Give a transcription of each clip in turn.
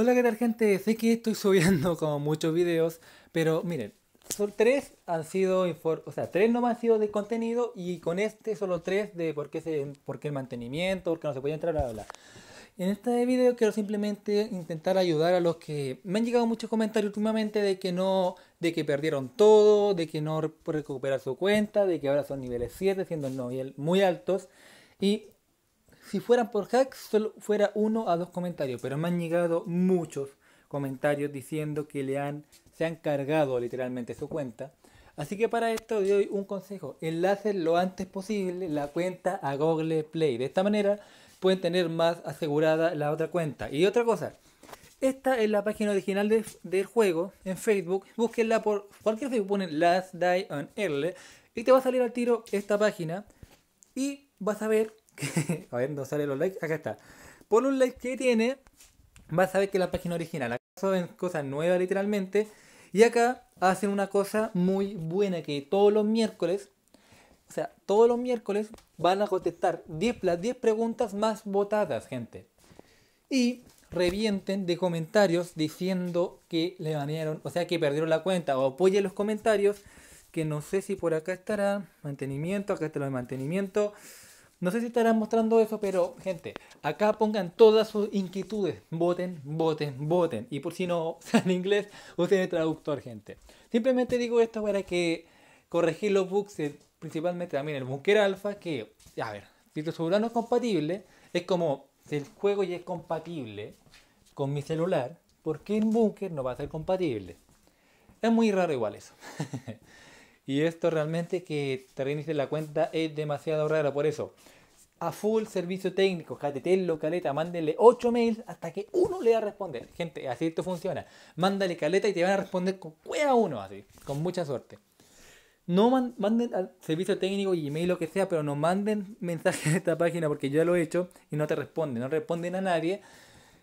Hola, ¿qué tal gente? Sé que estoy subiendo como muchos videos, pero miren, son tres han sido, o sea, tres nomás han sido de contenido y con este solo tres de por qué, se, por el mantenimiento, por qué no se puede entrar, a bla. En este video quiero simplemente intentar ayudar a los que me han llegado muchos comentarios últimamente de que no, de que perdieron todo, de que no recuperar su cuenta, de que ahora son niveles 7, siendo no muy altos. Y si fueran por hacks, solo fuera uno a dos comentarios, pero me han llegado muchos comentarios diciendo que le han, se han cargado literalmente su cuenta. Así que para esto doy un consejo, enlace lo antes posible la cuenta a Google Play. De esta manera pueden tener más asegurada la otra cuenta. Y otra cosa, esta es la página original del juego en Facebook. Búsquenla por cualquier Facebook, ponen Last Die on Early. y te va a salir al tiro esta página y vas a ver que, a ver, no sale los likes, acá está. Por un like que tiene, vas a ver que la página original, acá suben cosas nuevas literalmente, y acá hacen una cosa muy buena que todos los miércoles, o sea, todos los miércoles van a contestar 10, las 10 preguntas más votadas, gente. Y revienten de comentarios diciendo que le banearon, o sea, que perdieron la cuenta, o apoyen los comentarios, que no sé si por acá estará mantenimiento, acá está lo de mantenimiento. No sé si estarán mostrando eso, pero gente, acá pongan todas sus inquietudes. Voten, voten, voten. Y por si no en inglés, usen el traductor, gente. Simplemente digo esto para que corregir los bugs, eh, principalmente también el bunker alfa, que, a ver, si tu celular no es compatible, es como si el juego ya es compatible con mi celular, ¿por qué el bunker no va a ser compatible? Es muy raro igual eso. Y esto realmente que te reinicie la cuenta es demasiado raro, por eso. A full servicio técnico, catetelo, caleta, mándenle 8 mails hasta que uno le va a responder. Gente, así esto funciona. Mándale caleta y te van a responder con cueva uno, así, con mucha suerte. No manden al servicio técnico, y email lo que sea, pero no manden mensajes de esta página porque yo ya lo he hecho y no te responden, no responden a nadie.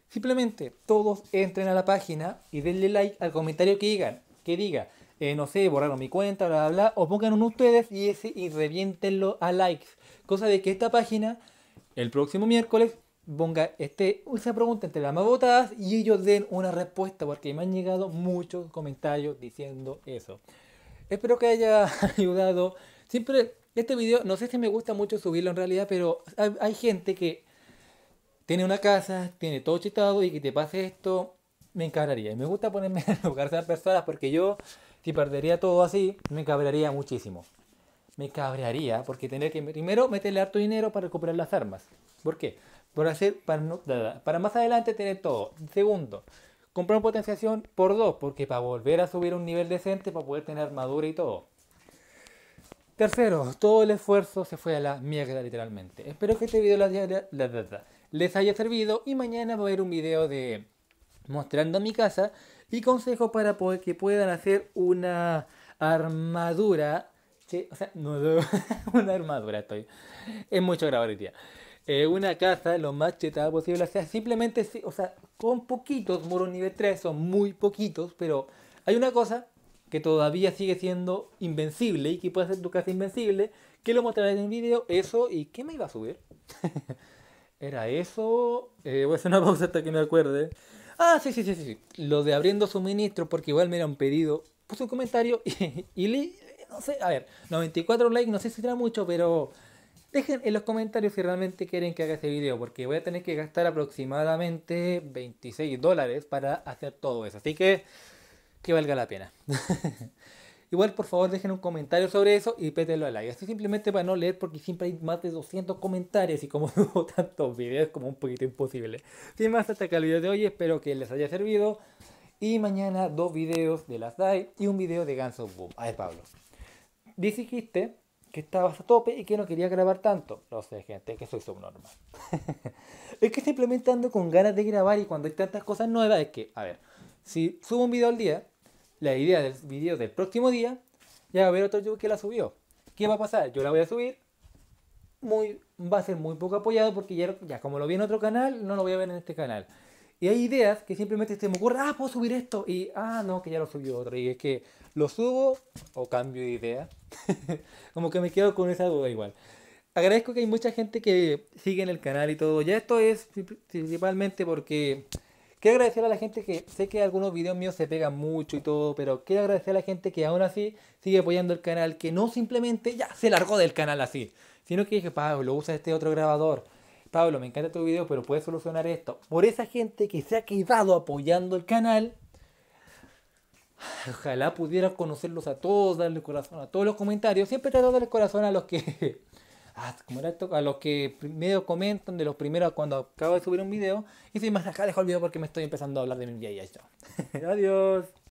Simplemente todos entren a la página y denle like al comentario que digan, que diga, eh, no sé, borraron mi cuenta, bla, bla, bla, o pongan uno ustedes y, ese, y revientenlo a likes. Cosa de que esta página, el próximo miércoles, ponga este, esa pregunta entre las más votadas y ellos den una respuesta, porque me han llegado muchos comentarios diciendo eso. Espero que haya ayudado. Siempre, este video, no sé si me gusta mucho subirlo en realidad, pero hay, gente que tiene una casa, tiene todo chitado y que te pase esto, me encabraría. Y me gusta ponerme en lugar de las personas porque yo, si perdería todo así, me cabraría muchísimo. Me cabrearía porque tendría que primero meterle harto dinero para recuperar las armas. ¿Por qué? Por hacer, para, para más adelante tener todo. Segundo, comprar potenciación por dos, porque para volver a subir un nivel decente, para poder tener armadura y todo. Tercero, todo el esfuerzo se fue a la mierda literalmente. Espero que este video les les haya servido y mañana va a haber un video de mostrando mi casa y consejos para que puedan hacer una armadura. o sea, no, una armadura estoy. Es mucho grabar hoy día. Eh, una casa lo más chetada posible. O sea, simplemente, o sea, con poquitos muros nivel 3, son muy poquitos, pero hay una cosa que todavía sigue siendo invencible y que puede hacer tu casa invencible, que lo mostraré en el video, eso y ¿qué me iba a subir? Era eso, eh, voy a hacer una pausa hasta que me acuerde. Ah, sí, sí, sí, sí. Lo de abriendo suministro, porque igual me era un pedido. Puse un comentario y, leí, no sé, a ver, 94 likes, no sé si será mucho, pero dejen en los comentarios si realmente quieren que haga ese video, porque voy a tener que gastar aproximadamente 26 dólares para hacer todo eso. Así que que valga la pena. Igual, por favor, dejen un comentario sobre eso y pételo al like. esto simplemente para no leer, porque siempre hay más de 200 comentarios y como subo tantos videos, como un poquito imposible. Sin más, hasta acá el video de hoy. Espero que les haya servido. Y mañana dos videos de las DAI y un video de ganso Boom. A ver, Pablo. Dijiste que estabas a tope y que no quería grabar tanto. No sé, gente, que soy subnormal. es que simplemente ando con ganas de grabar y cuando hay tantas cosas nuevas es que, a ver, si subo un video al día, la idea del video del próximo día, ya va a haber otro yo que la subió. ¿Qué va a pasar? Yo la voy a subir. Muy, va a ser muy poco apoyado porque ya, como lo vi en otro canal, no lo voy a ver en este canal. Y hay ideas que simplemente se me ocurre, ah, puedo subir esto. Y, ah, no, que ya lo subió otro. Y es que lo subo o cambio de idea. como que me quedo con esa duda igual. Agradezco que hay mucha gente que sigue en el canal y todo. Ya esto es principalmente porque Quiero agradecer a la gente que sé que algunos videos míos se pegan mucho y todo, pero quiero agradecer a la gente que aún así sigue apoyando el canal, que no simplemente ya se largó del canal así, sino que dije, Pablo, usa este otro grabador. Pablo, me encanta tu video, pero puedes solucionar esto. Por esa gente que se ha quedado apoyando el canal, ojalá pudieras conocerlos a todos, darle corazón a todos los comentarios. Siempre trato de darle corazón a los que ah como era esto, a los que medio comentan de los primeros cuando acabo de subir un video. Y soy más, acá dejo el video porque me estoy empezando a hablar de mi está. Adiós.